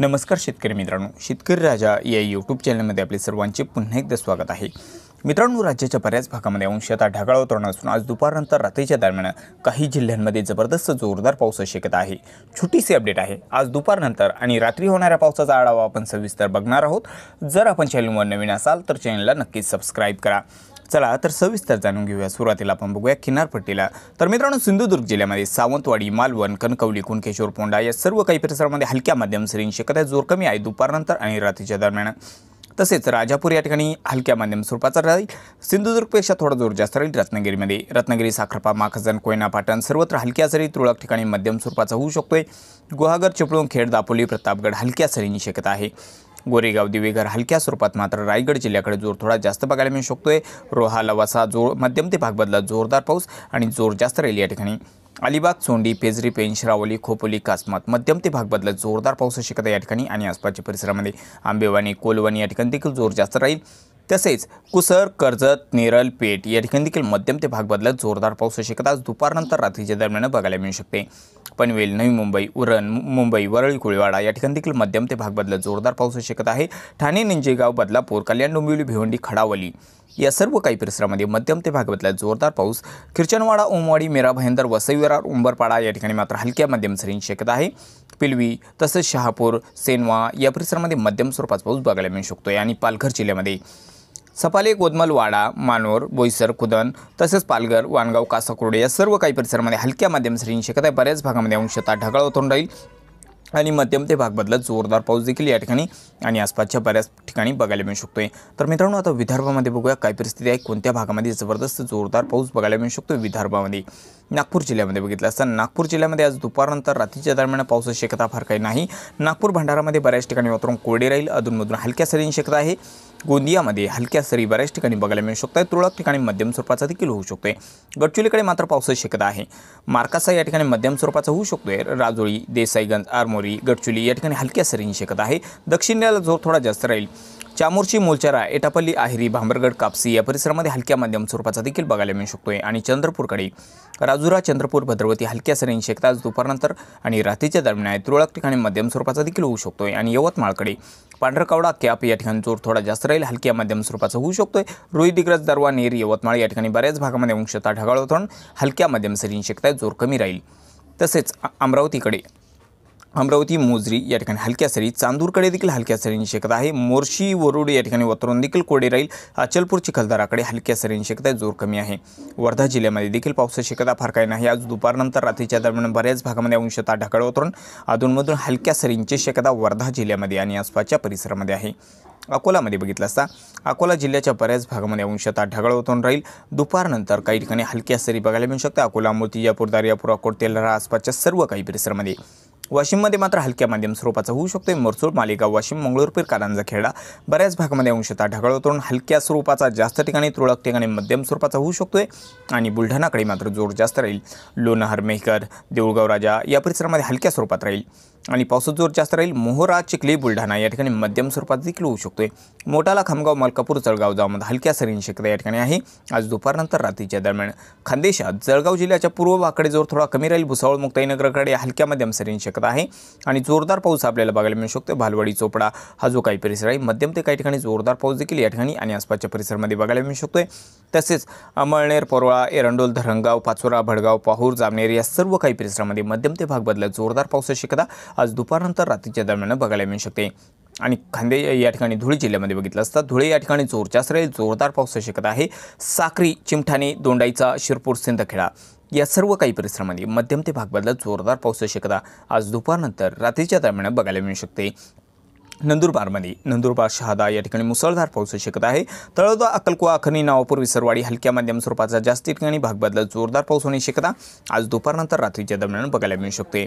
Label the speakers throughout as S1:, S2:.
S1: नमस्कार शेतकरी मित्रांनो शेतकरी राजा या यूट्यूब चॅनलमध्ये आपले सर्वांचे पुन्हा एकदा स्वागत आहे मित्रांनो राज्याच्या बऱ्याच भागामध्ये अंशतः ढगाळ वातावरण असून आज दुपारनंतर रात्रीच्या दरम्यान काही जिल्ह्यांमध्ये जबरदस्त जोरदार पाऊस शक्यत आहे छोटीशी अपडेट आहे आज दुपारनंतर आणि रात्री होणाऱ्या पावसाचा आढावा आपण सविस्तर बघणार आहोत जर आपण चॅनलवर नवीन असाल तर चॅनलला नक्कीच सबस्क्राईब करा चला तर सविस्तर जाणून घेऊया सुरुवातीला आपण बघूया किनारपट्टीला तर मित्रांनो सिंधुदुर्ग जिल्ह्यामध्ये सावंतवाडी मालवण कणकवली कुणकेश्वर पोंडा या सर्व काही परिसरामध्ये हलक्या माध्यम सरींची शक्यता जोर कमी आहे दुपारनंतर आणि रात्रीच्या दरम्यान तसेच राजापूर या ठिकाणी हलक्या माध्यम स्वरूपाचा राहील सिंधुदुर्गपेक्षा थोडा जोर जास्त राहील रत्नागिरीमध्ये रत्नागिरी साखरपा माखजन कोयना पाटण सर्वत्र हलक्या सरी तुरळक ठिकाणी मध्यम स्वरूपाचा होऊ शकतोय गुहागर चिपळूण खेड दापोली प्रतापगड हलक्या सरींची शक्यता आहे गोरेगाव दिवेघर हलक्या स्वरूपात मात्र रायगड जिल्ह्याकडे जोर थोडा जास्त बघायला मिळू शकतोय रोहा लवासा जोर मध्यम ते भागबदला जोरदार पाऊस आणि जोर जास्त राहील या ठिकाणी अलिबाग चोंडी पेजरी पेन श्रावली खोपोली कासमत मध्यम ते भाग बदलत जोरदार पाऊस शकता या ठिकाणी आणि आसपासच्या परिसरामध्ये आंबेवाणी कोलवाणी या ठिकाणी देखील जोर जास्त राहील तसेच कुसर कर्जत नेरल पेठ या ठिकाणी देखील मध्यम ते भाग बदलत जोरदार पाऊस होऊ शकत आज दुपारनंतर रात्रीच्या दरम्यान बघायला मिळू शकते पनवेल नवी मुंबई उरण मुंबई वरळी कुळीवाडा या ठिकाणी देखील मध्यम ते भाग बदलत जोरदार पाऊस होऊ शकत आहे ठाणे निंजेगाव बदलापूर कल्याण डोंबिवली भिवंडी खडावली या सर्व काही परिसरामध्ये मध्यम ते भाग बदलत जोरदार पाऊस खिरचनवाडा ओमवाडी मेरा भायंदर वसई विरार उंबरपाडा या ठिकाणी मात्र हलक्या मध्यम सरींची शक्यता आहे पिलवी तसेच शहापूर सेनवा या परिसरामध्ये मध्यम स्वरूपाचा पाऊस बघायला मिळू शकतो आणि पालघर जिल्ह्यामध्ये सपाले गोदमल वाडा मानोर बोईसर कुदन तसेच पालघर वाणगाव कासाकुर्डे या सर्व काही परिसरामध्ये हलक्या माध्यम शकत आहे बऱ्याच भागामध्ये अंशतः ढगाळ होतून राहील आणि मध्यम ते भाग बदलत जोरदार पाऊस देखील या ठिकाणी आणि आसपासच्या बऱ्याच ठिकाणी बघायला मिळू शकतो तर मित्रांनो आता विदर्भामध्ये बघूया काय परिस्थिती आहे कोणत्या भागामध्ये जबरदस्त जोरदार पाऊस बघायला मिळू शकतो विदर्भामध्ये नागपूर जिल्ह्यामध्ये बघितलं असता नागपूर जिल्ह्यामध्ये आज दुपारनंतर रात्रीच्या दरम्यान पावसाची शक्यता फार काही नाही नागपूर भंडारामध्ये बऱ्याच ठिकाणी वातावरण कोरडे राहील अधूनमधून हलक्या सरींची शक्यता आहे गोंदियामध्ये हलक्या सरी बऱ्याच ठिकाणी बघायला मिळू शकतात तुरळक ठिकाणी मध्यम स्वरूपाचा देखील होऊ शकतोय गडचुलीकडे मात्र पावसाची शक्यता आहे मार्कासा या ठिकाणी मध्यम स्वरूपाचा होऊ शकतोय राजोळी देसाईगंज आरमोरी गडचुली या ठिकाणी हलक्या सरींची शक्यता आहे दक्षिणेला जोर थोडा जास्त राहील चामोर्ची मोलचरा एटापल्ली आहिरी भांबरगड कापसी या परिसरामध्ये हलक्या माध्यम स्वरूपाचा देखील बघायला मिळू शकतोय आणि चंद्रपूरकडे राजुरा चंद्रपूर भद्रवती हलक्या सरींशी एक दुपारनंतर आणि रात्रीच्या दरम्यान तुरळक ठिकाणी मध्यम स्वरूपाचा देखील होऊ शकतोय आणि यवतमाळकडे पांढरकावडा कॅप या ठिकाणी जोर थोडा जास्त राहील हलक्या मध्यम स्वरूपाचा होऊ शकतोय रोई दिग्रज दरवा नेर यवतमाळ या ठिकाणी बऱ्याच भागामध्ये अंशता ढगाळ होतो हलक्या मध्यम सरींशी एक जोर कमी राहील तसेच अमरावतीकडे अमरावती मोजरी या ठिकाणी हलक्या सरी चांदूरकडे देखील हलक्या सरींची शक्यता आहे मोर्शी वरुड या ठिकाणी वतरून देखील कोडे राहील अचलपूर चिखलदराकडे हलक्या सरींची शक्यता जोर कमी आहे वर्धा जिल्ह्यामध्ये देखील पावसाची शक्यता फार काही नाही आज दुपारनंतर रात्रीच्या दरम्यान बऱ्याच भागामध्ये अंशतः ढाकळ वतरून अधूनमधून हलक्या सरींची शक्यता वर्धा जिल्ह्यामध्ये आणि आसपासच्या परिसरामध्ये आहे अकोलामध्ये बघितलं असता अकोला जिल्ह्याच्या बऱ्याच भागामध्ये अंशतः ढगाळ होतून राहील दुपारनंतर काही ठिकाणी हलक्या सरी बघायला मिळू शकतात अकोला मोती यापूर दारियापूर अकोट तेलरा आसपासच्या सर्व काही परिसरामध्ये वाशिममध्ये मात्र हलक्या मध्यम स्वरूपाचा होऊ शकतो मोरसूड मालेगाव वाशिम मंगळूरपीर कारंजा खेडा बऱ्याच भागामध्ये अंशतः ढगाळ हलक्या स्वरूपाचा जास्त ठिकाणी तुरळक ठिकाणी मध्यम स्वरूपाचा होऊ शकतोय आणि बुलढाणाकडे मात्र जोर जास्त राहील लोणहर मेहकर देऊळगाव राजा या परिसरामध्ये हलक्या स्वरूपात राहील आणि पावसाचा जोर जास्त राहील मोहरा चिखली बुलढाणा या ठिकाणी मध्यम स्वरूपात देखील होऊ शकतोय मोटाला खामगाव मलकापूर जळगाव जावमध्ये हलक्या सरीन शक्यता या ठिकाणी आहे आज दुपारनंतर रात्रीच्या दरम्यान खानदेशात जळगाव जिल्ह्याच्या पूर्व भागाकडे जोर थोडा कमी राहील भुसावळ मुक्ताईनगरकडे हलक्या मध्यम सरीन शक्यता आहे आणि जोरदार पाऊस आपल्याला बघायला मिळू शकतो भालवाडी चोपडा हा जो काही परिसर आहे मध्यम ते काही ठिकाणी जोरदार पाऊस देखील या ठिकाणी आणि आसपासच्या परिसरामध्ये बघायला मिळू शकतोय तसेच अमळनेर परोळा एरंडोल धरणगाव पाचोरा भडगाव पाहूर जामनेर या सर्व काही परिसरामध्ये मध्यम ते भाग बदलत जोरदार पाऊस शक्यता आज दुपारनंतर रात्रीच्या दरम्यान बघायला मिळू शकते आणि खांदे या ठिकाणी धुळे जिल्ह्यामध्ये बघितलं असता धुळे या ठिकाणी जोरच्या सरेल जोरदार पाऊस शकत आहे साक्री चिमठाणे दोंडाईचा शिरपूर सिंदखेडा या सर्व काही परिसरामध्ये मध्यम ते भाग जोरदार पाऊस शकता आज दुपारनंतर रात्रीच्या दरम्यान बघायला मिळू शकते नंदुरबारमध्ये नंदुरबार शहादा या ठिकाणी मुसळधार पाऊस होऊ शकत आहे तळोदा अकलकुवा अखनी नावापूर विसरवाडी हलक्या मध्यम स्वरूपाचा जास्त ठिकाणी भागबदला जोरदार पाऊस होण्याची शक्यता आज दुपारनंतर रात्रीच्या दरम्यान बघायला मिळू शकते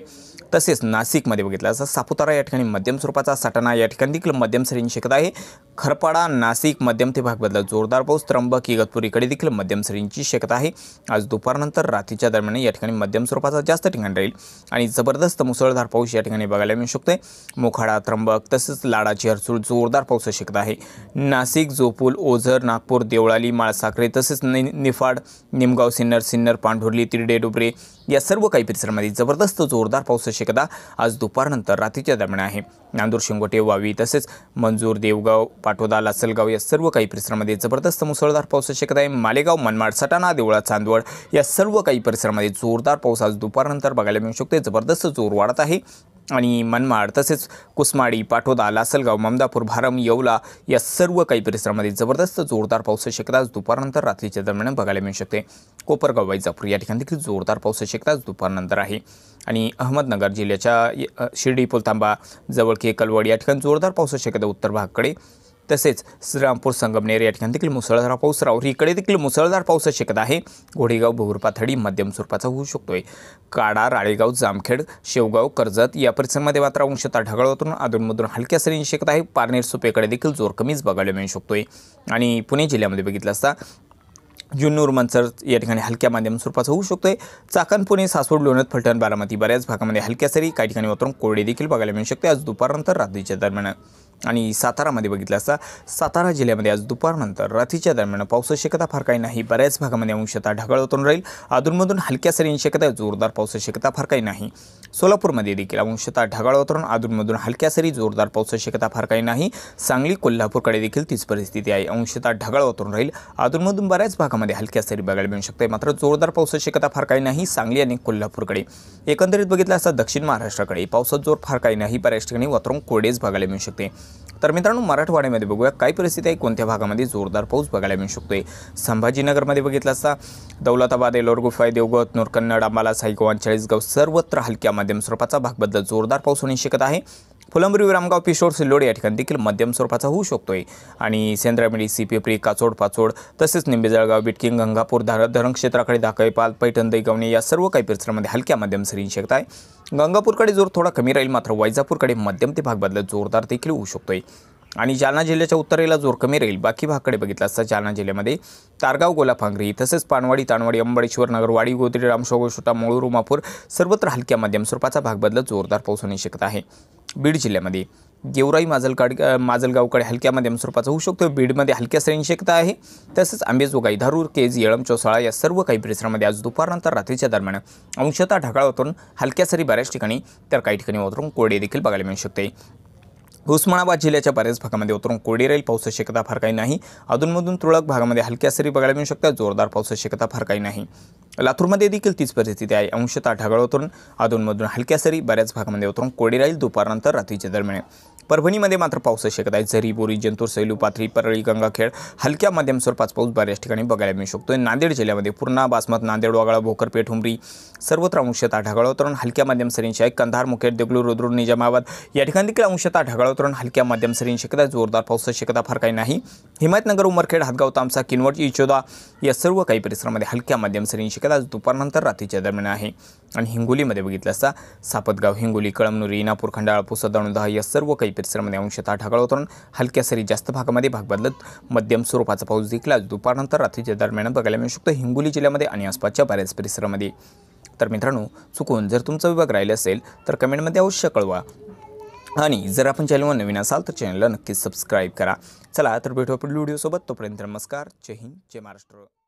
S1: तसेच नाशिकमध्ये बघितलं असता सापुतारा या ठिकाणी मध्यम स्वरूपाचा साठाणा या ठिकाणी देखील मध्यम सरींची शक्यता आहे खरपाडा नाशिक मध्यम ते बदल जोरदार पाऊस त्र्यंबक इगतपुरीकडे देखील मध्यम सरींची शक्यता आहे आज दुपारनंतर रात्रीच्या दरम्यान या ठिकाणी मध्यम स्वरूपाचा जास्त ठिकाणी राहील आणि जबरदस्त मुसळधार पाऊस या ठिकाणी बघायला मिळू शकते मोखाडा त्र्यंबक तसेच लाडाची हरसूळ जोरदार पाऊस शकत आहे नाशिक जोपूल ओझर नागपूर देवळाली माळसाखरे तसेच नि निफाड निमगाव सिन्नर सिन्नर पांढुर्ली तिरडे डुबरे या सर्व काही परिसरामध्ये जबरदस्त जोरदार पाऊस शक्यता आज दुपारनंतर रात्रीच्या दरम्यान आहे नांदूर शिंगोटे वावी तसेच मंजूर देवगाव पाटोदा लासलगाव या सर्व काही परिसरामध्ये जबरदस्त मुसळधार पाऊस शक्यता आहे मालेगाव मनमाड सटाणा देवळा चांदवड या सर्व काही परिसरामध्ये जोरदार पाऊस आज दुपारनंतर बघायला मिळू शकतो जबरदस्त जोर वाढत आहे आणि मनमाड तसेच कुसमाडी पाठोदा लासलगाव ममदापूर भारम येवला या सर्व काही परिसरामध्ये जबरदस्त जोरदार पाऊस शक्यता दुपारनंतर रात्रीच्या दरम्यान बघायला मिळू शकते कोपरगाव वैजापूर या ठिकाणी देखील जोरदार पाऊस शक्यता दुपारनंतर आहे आणि अहमदनगर जिल्ह्याच्या शिर्डी पुलतांबा के कलवड या ठिकाणी जोरदार पाऊस शक्यता उत्तर भागकडे तसेच श्रीरामपूर संगमनेर या ठिकाणी देखील मुसळधार पाऊस राहूर इकडे देखील मुसळधार पाऊस शकत आहे घोडेगाव भोर मध्यम स्वरूपाचा होऊ शकतोय काडा राळेगाव जामखेड शेवगाव कर्जत या परिसरामध्ये मात्र ढगाळ ढगाळातून अधूनमधून हलक्या सरींची शकत आहे पारनेर सुपेकडे देखील जोर कमीच बघायला मिळू शकतोय आणि पुणे जिल्ह्यामध्ये बघितलं असता जुन्नूर मंचर या ठिकाणी हलक्या माध्यम स्वरूपाचा होऊ शकतोय चाकण पुणे सासवड लोणत फलटण बारामती बऱ्याच भागामध्ये हलक्या सरी काही ठिकाणी वातावरण कोरडे देखील बघायला मिळू शकते आज दुपारनंतर रात्रीच्या दरम्यान आणि सातारामध्ये बघितलं असता सातारा जिल्ह्यामध्ये आज दुपारनंतर रात्रीच्या दरम्यान पावसाची शक्यता फार काही नाही बऱ्याच भागामध्ये अंशतः ढगाळ होतून राहील अधूनमधून हलक्या सरींची शक्यता जोरदार पावसाची शक्यता फार काही नाही सोलापूरमध्ये देखील अंशतः ढगाळ वातावरण अधूनमधून हलक्या सरी जोरदार पावसाची शक्यता फार काही नाही सांगली कोल्हापूरकडे देखील तीच परिस्थिती आहे अंशतः ढगाळ वातावरण राहील अधूनमधून बऱ्याच भागामध्ये हलक्या सरी बघायला मिळू शकते मात्र जोरदार पावसाची शक्यता फार काही नाही सांगली आणि कोल्हापूरकडे एकंदरीत बघितलं असता दक्षिण महाराष्ट्राकडे पावसात जोर फार काही नाही बऱ्याच ठिकाणी वातावरण कोरडेच बघायला मिळू शकते तर मित्रांनो मराठवाड्यामध्ये बघूया काय परिस्थिती आहे कोणत्या भागामध्ये जोरदार पाऊस बघायला मिळू शकतो संभाजीनगरमध्ये बघितलं असता दौलताबाद एलोर गुफाय देवगत नोरकन्नड अंबाला साईगोवान चाळीसगाव सर्वत्र हलक्या माध्यम स्वरूपाचा भाग बदलत जोरदार पाऊस होण्याची शक्यता आहे फुलंबरी विरामगाव पिशोर सिल्लोड या ठिकाणी देखील मध्यम स्वरूपाचा होऊ शकतो आहे आणि पी प्री काचोड पाचोड तसेच निंबेजळगाव बिटकिंग गंगापूर धार धरण क्षेत्राकडे पाल पैठण दैगवणे या सर्व काही परिसरामध्ये हलक्या मध्यम सरी शकत आहे गंगापूरकडे जोर थोडा कमी राहील मात्र वैजापूरकडे मध्यम ते भाग बदलत जोरदार देखील होऊ शकतोय आणि जालना जिल्ह्याच्या उत्तरेला जोर कमी राहील बाकी भागाकडे बघितलं असता जालना जिल्ह्यामध्ये तारगाव गोलाफांगरी तसेच पानवाडी तानवाडी अंबळेश्वर नगरवाडी गोदरी रामशोगोशोटा मोळूर रुमापूर सर्वत्र हलक्या मध्यम स्वरूपाचा भाग बदलत जोरदार पाऊस होण्याची शक्यता आहे बीड जिल्ह्यामध्ये गेवराई माजलकाड माजलगावकडे हलक्या मध्यम स्वरूपाचा होऊ शकतो बीडमध्ये हलक्या सरींची शक्यता आहे तसेच आंबेजोगाई धारूर केज येळम चौसाळा या सर्व काही परिसरामध्ये आज दुपारनंतर रात्रीच्या दरम्यान अंशतः ढगाळ उतरून हलक्या सरी बऱ्याच ठिकाणी तर काही ठिकाणी उतरून कोरडे देखील बघायला मिळू शकते उस्मानाबाद जिल्ह्याच्या बऱ्याच भागामध्ये उतरून कोरडी राहील पावसाची शक्यता फार काही नाही अधूनमधून तुरळक भागामध्ये हलक्या सरी बघायला मिळू शकतात जोरदार पावसाची शक्यता फार काही नाही लातूरमध्ये देखील तीच परिस्थिती आहे अंशतः ढगाळ उतरून अधूनमधून हलक्या सरी बऱ्याच भागामध्ये उतरून कोरडी राहील दुपारनंतर रात्रीच्या दरम्यान परभणीमध्ये मात्र पाऊस शक्यता आहे झरी बोरी जंतूर सैलू पाथरी परळी गंगाखेड हलक्या मध्यम स्वरूपात पाऊस बऱ्याच ठिकाणी बघायला मिळू शकतो नांदेड जिल्ह्यामध्ये पूर्णा बासमत नांदेड वागळा भोकरपेठ उमरी सर्वत्र अंशतः उतरण हलक्या माध्यम सरींची आहे कंधार मुखेड देगलूर रुद्रूर निजामाबाद या ठिकाणी देखील अंशतः ढगाळवतरण हलक्या माध्यम सरींची शक्यता जोरदार पाऊस शक्यता फार काही नाही हिमायतनगर उमरखेड हातगाव तामसा किनवट इचोदा या सर्व काही परिसरामध्ये हलक्या माध्यम सरींची शक्यता दुपारनंतर रात्रीच्या दरम्यान आहे आणि हिंगोलीमध्ये बघितलं असता सापतगाव हिंगोली कळमनुरी इनापूर खंडाळपूर सदाणुदा या सर्व काही परिसरामध्ये अंशतः ढगाळ वातावरण हलक्या सरी जास्त भागामध्ये भाग बदलत मध्यम स्वरूपाचा पाऊस देखील दुपारनंतर रात्रीच्या दरम्यान बघायला मिळू शकतो हिंगोली जिल्ह्यामध्ये आणि आसपासच्या बऱ्याच परिसरामध्ये तर मित्रांनो चुकून जर तुमचा विभाग राहिला असेल तर कमेंटमध्ये अवश्य कळवा आणि जर आपण चॅनलवर नवीन असाल तर चॅनलला नक्कीच सबस्क्राईब करा चला तर भेटू आपण व्हिडिओसोबत तोपर्यंत नमस्कार जय हिंद जय महाराष्ट्र